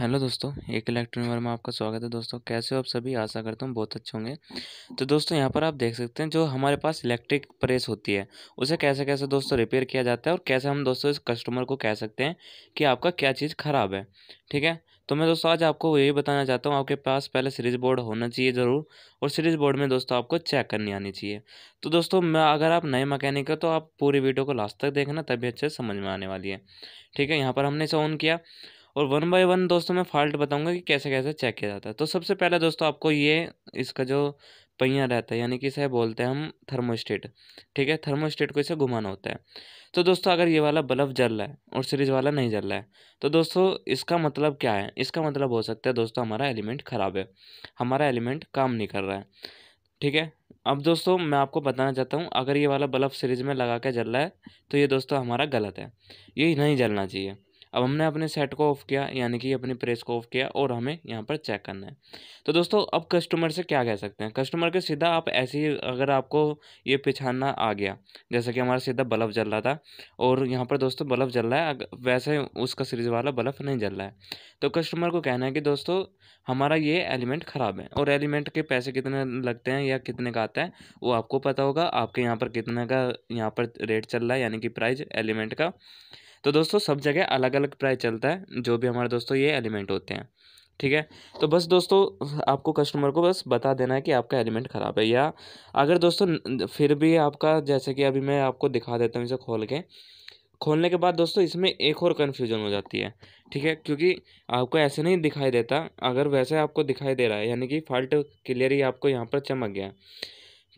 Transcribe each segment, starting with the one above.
hello दोस्तों एक electronic में आपका स्वागत है दोस्तों कैसे हो आप सभी आशा करता हूँ बहुत अच्छे होंगे तो दोस्तों यहाँ पर आप देख सकते हैं जो हमारे पास इलेक्ट्रिक प्रेस होती है उसे कैसे कैसे दोस्तों रिपेयर किया जाता है और कैसे हम दोस्तों इस कस्टमर को कह सकते हैं कि आपका क्या चीज़ ख़राब है ठीक है तो मैं दोस्तों आज आपको यही बताना चाहता हूँ आपके पास पहले सीरीज बोर्ड होना चाहिए ज़रूर और सीरीज बोर्ड में दोस्तों आपको चेक करनी आनी चाहिए तो दोस्तों मैं अगर आप नए मकैनिक हो तो आप पूरी वीडियो को लास्ट तक देखना तभी अच्छे समझ में आने वाली है ठीक है यहाँ पर हमने इसे ऑन किया और वन बाय वन दोस्तों मैं फॉल्ट बताऊंगा कि कैसे कैसे चेक किया जाता है तो सबसे पहले दोस्तों आपको ये इसका जो पहिया रहता है यानी कि इसे बोलते हैं हम थर्मोस्टेट ठीक है थर्मोस्टेट को इसे घुमाना होता है तो दोस्तों अगर ये वाला बल्ब जल रहा है और सीरीज वाला नहीं जल रहा है तो दोस्तों इसका मतलब क्या है इसका मतलब हो सकता है दोस्तों हमारा एलिमेंट ख़राब है हमारा एलिमेंट काम नहीं कर रहा है ठीक है अब दोस्तों मैं आपको बताना चाहता हूँ अगर ये वाला बल्ब सीरीज में लगा के जल रहा है तो ये दोस्तों हमारा गलत है ये नहीं जलना चाहिए अब हमने अपने सेट को ऑफ़ किया यानी कि अपनी प्रेस को ऑफ़ किया और हमें यहाँ पर चेक करना है तो दोस्तों अब कस्टमर से क्या कह सकते हैं कस्टमर के सीधा आप ऐसे ही अगर आपको ये पहचानना आ गया जैसे कि हमारा सीधा बल्ब जल रहा था और यहाँ पर दोस्तों बल्ब जल रहा है वैसे उसका सीरीज वाला बल्ब नहीं जल रहा है तो कस्टमर को कहना है कि दोस्तों हमारा ये एलिमेंट ख़राब है और एलिमेंट के पैसे कितने लगते हैं या कितने का आता है वो आपको पता होगा आपके यहाँ पर कितने का यहाँ पर रेट चल रहा है यानी कि प्राइस एलिमेंट का तो दोस्तों सब जगह अलग अलग प्राइस चलता है जो भी हमारे दोस्तों ये एलिमेंट होते हैं ठीक है तो बस दोस्तों आपको कस्टमर को बस बता देना है कि आपका एलिमेंट ख़राब है या अगर दोस्तों फिर भी आपका जैसे कि अभी मैं आपको दिखा देता हूँ इसे खोल के खोलने के बाद दोस्तों इसमें एक और कन्फ्यूजन हो जाती है ठीक है क्योंकि आपको ऐसे नहीं दिखाई देता अगर वैसे आपको दिखाई दे रहा है यानी कि फॉल्ट क्लियर ही आपको यहाँ पर चमक गया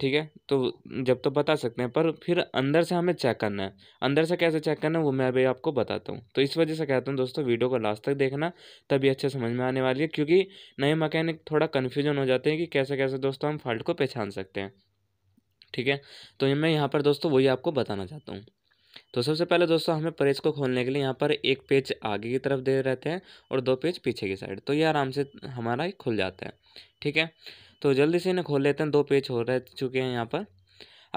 ठीक है तो जब तो बता सकते हैं पर फिर अंदर से हमें चेक करना है अंदर से कैसे चेक करना है वो मैं अभी आपको बताता हूँ तो इस वजह से कहता हूँ दोस्तों वीडियो को लास्ट तक देखना तभी अच्छे समझ में आने वाली है क्योंकि नए मकैनिक थोड़ा कन्फ्यूजन हो जाते हैं कि कैसे कैसे दोस्तों हम फॉल्ट को पहचान सकते हैं ठीक है तो मैं यहाँ पर दोस्तों वही आपको बताना चाहता हूँ तो सबसे पहले दोस्तों हमें परेज को खोलने के लिए यहाँ पर एक पेज आगे की तरफ दे रहते हैं और दो पेज पीछे की साइड तो ये आराम से हमारा खुल जाता है ठीक है तो जल्दी से इन्हें खोल लेते हैं दो पेज हो रह चुके हैं यहाँ पर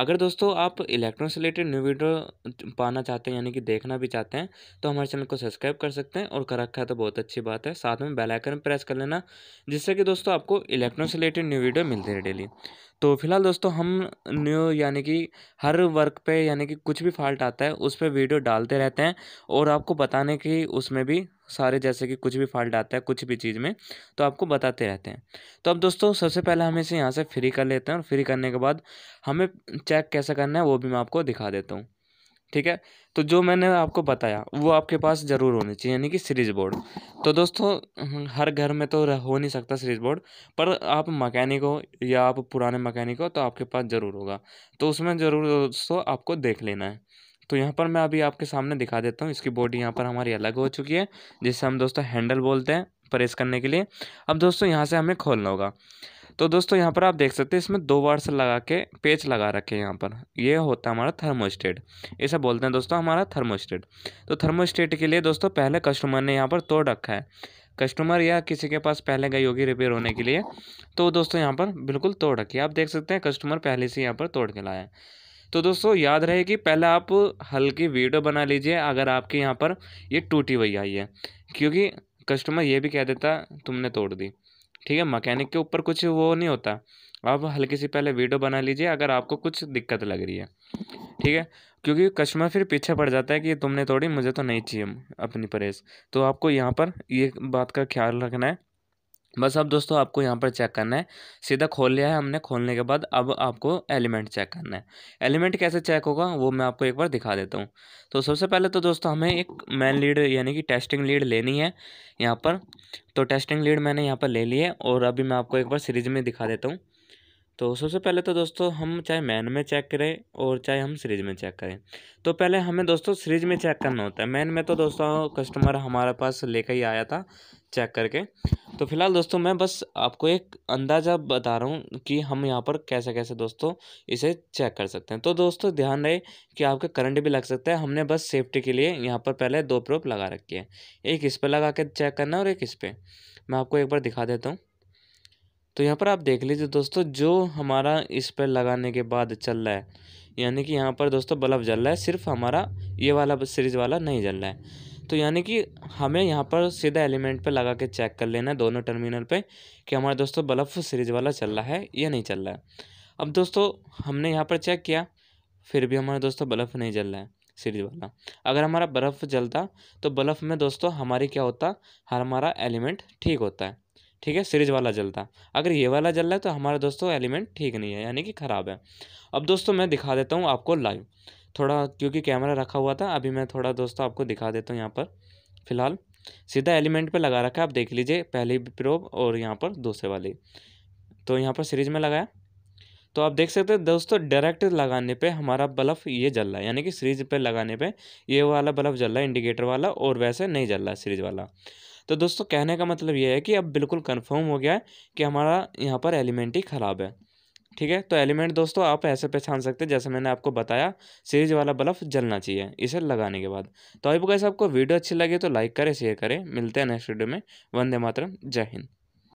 अगर दोस्तों आप इलेक्ट्रॉन से रिलेटेड न्यू वीडियो पाना चाहते हैं यानी कि देखना भी चाहते हैं तो हमारे चैनल को सब्सक्राइब कर सकते हैं और कर रखा है तो बहुत अच्छी बात है साथ में बेल आइकन प्रेस कर लेना जिससे कि दोस्तों आपको इलेक्ट्रॉन से रिलेटेड न्यू वीडियो मिलती रहे डेली तो फिलहाल दोस्तों हम न्यू यानी कि हर वर्क पे यानी कि कुछ भी फॉल्ट आता है उस पर वीडियो डालते रहते हैं और आपको बताने की उसमें भी सारे जैसे कि कुछ भी फॉल्ट आता है कुछ भी चीज़ में तो आपको बताते रहते हैं तो अब दोस्तों सबसे पहले हम इसे यहाँ से फ्री कर लेते हैं और फ्री करने के बाद हमें चेक कैसे करना है वो भी मैं आपको दिखा देता हूँ ठीक है तो जो मैंने आपको बताया वो आपके पास ज़रूर होने चाहिए यानी कि सीरीज बोर्ड तो दोस्तों हम्म, हर घर में तो हो नहीं सकता सीरीज बोर्ड पर आप मकैनिक हो या आप पुराने मकैनिक हो तो आपके पास ज़रूर होगा तो उसमें ज़रूर दोस्तों आपको देख लेना है तो यहाँ पर मैं अभी आपके सामने दिखा देता हूँ इसकी बॉडी यहाँ पर हमारी अलग हो चुकी है जिससे हम दोस्तों हैंडल बोलते हैं प्रेस करने के लिए अब दोस्तों यहाँ से हमें खोलना होगा तो दोस्तों यहाँ पर आप देख सकते हैं इसमें दो वार्स लगा के पेच लगा रखे हैं यहाँ पर ये होता है हमारा थर्मोस्टेट ऐसा बोलते हैं दोस्तों हमारा थर्मोस्टेट तो थर्मोस्टेट के लिए दोस्तों पहले कस्टमर ने यहाँ पर तोड़ रखा है कस्टमर या किसी के पास पहले गई होगी रिपेयर होने के लिए तो दोस्तों यहाँ पर बिल्कुल तोड़ रखी आप देख सकते हैं कस्टमर पहले से यहाँ पर तोड़ के लाया है तो दोस्तों याद रहे कि पहले आप हल्की वीडियो बना लीजिए अगर आपके यहाँ पर ये टूटी हुई आई है क्योंकि कस्टमर ये भी कह देता तुमने तोड़ दी ठीक है मकैनिक के ऊपर कुछ वो नहीं होता आप हल्की सी पहले वीडियो बना लीजिए अगर आपको कुछ दिक्कत लग रही है ठीक है क्योंकि कस्टमर फिर पीछे पड़ जाता है कि तुमने तोड़ी मुझे तो नहीं चाहिए अपनी परहेज तो आपको यहाँ पर ये बात का ख्याल रखना है बस अब दोस्तों आपको यहाँ पर चेक करना है सीधा खोल लिया है हमने खोलने के बाद अब आपको एलिमेंट चेक करना है एलिमेंट कैसे चेक होगा वो मैं आपको एक बार दिखा देता हूँ तो सबसे पहले तो दोस्तों हमें एक मैन लीड यानी कि टेस्टिंग लीड लेनी है यहाँ पर तो टेस्टिंग लीड मैंने यहाँ पर ले ली है और अभी मैं आपको एक बार सीरीज में दिखा देता हूँ तो सबसे पहले तो दोस्तों हम चाहे मैन में चेक करें और चाहे हम सीरीज में चेक करें तो पहले हमें दोस्तों सीरीज में चेक करना होता है मैन में तो दोस्तों कस्टमर हमारे पास लेकर ही आया था चेक करके तो फिलहाल दोस्तों मैं बस आपको एक अंदाज़ा बता रहा हूँ कि हम यहाँ पर कैसे कैसे दोस्तों इसे चेक कर सकते हैं तो दोस्तों ध्यान रहे कि आपके करंट भी लग सकता है हमने बस सेफ्टी के लिए यहाँ पर पहले दो प्रोप लगा रखी है एक इस पर लगा के चेक करना और एक इस पर मैं आपको एक बार दिखा देता हूँ तो यहाँ पर आप देख लीजिए दोस्तों जो हमारा इस पर लगाने के बाद चल रहा है यानी कि यहाँ पर दोस्तों बल्ब जल रहा है सिर्फ हमारा ये वाला सीरीज़ वाला नहीं जल रहा है तो यानी कि हमें यहाँ पर सीधा एलिमेंट पे लगा के चेक कर लेना है दोनों टर्मिनल पे कि हमारा दोस्तों बल्ब सीरीज वाला चल रहा है या नहीं चल रहा है अब दोस्तों हमने यहाँ पर चेक किया फिर भी हमारा दोस्तों बल्ब नहीं जल रहा है सीरीज वाला अगर हमारा बर्फ़ जलता तो बल्ब में दोस्तों हमारी क्या होता हमारा एलिमेंट ठीक होता है ठीक है सीरीज वाला जलता अगर ये वाला जल रहा है तो हमारा दोस्तों एलिमेंट ठीक नहीं है यानी कि ख़राब है अब दोस्तों मैं दिखा देता हूँ आपको लाइव थोड़ा क्योंकि कैमरा रखा हुआ था अभी मैं थोड़ा दोस्तों आपको दिखा देता हूँ यहाँ पर फ़िलहाल सीधा एलिमेंट पे लगा रखा है आप देख लीजिए पहली प्रोब और यहाँ पर दूसरे वाली तो यहाँ पर सीरीज में लगाया तो आप देख सकते हैं दोस्तों डायरेक्ट लगाने पे हमारा बल्ब ये जल रहा है यानी कि सीरीज पे लगाने पे ये वाला बल्ब जल रहा है इंडिकेटर वाला और वैसे नहीं जल रहा है सीरीज वाला तो दोस्तों कहने का मतलब ये है कि अब बिल्कुल कन्फर्म हो गया है कि हमारा यहाँ पर एलिमेंट ही ख़राब है ठीक है तो एलिमेंट दोस्तों आप ऐसे पहचान सकते हैं जैसे मैंने आपको बताया सीरीज वाला बल्ब जलना चाहिए इसे लगाने के बाद तो आई आपको वीडियो अच्छी लगी तो लाइक करें शेयर करें मिलते हैं नेक्स्ट वीडियो में वंदे मातरम जय हिंद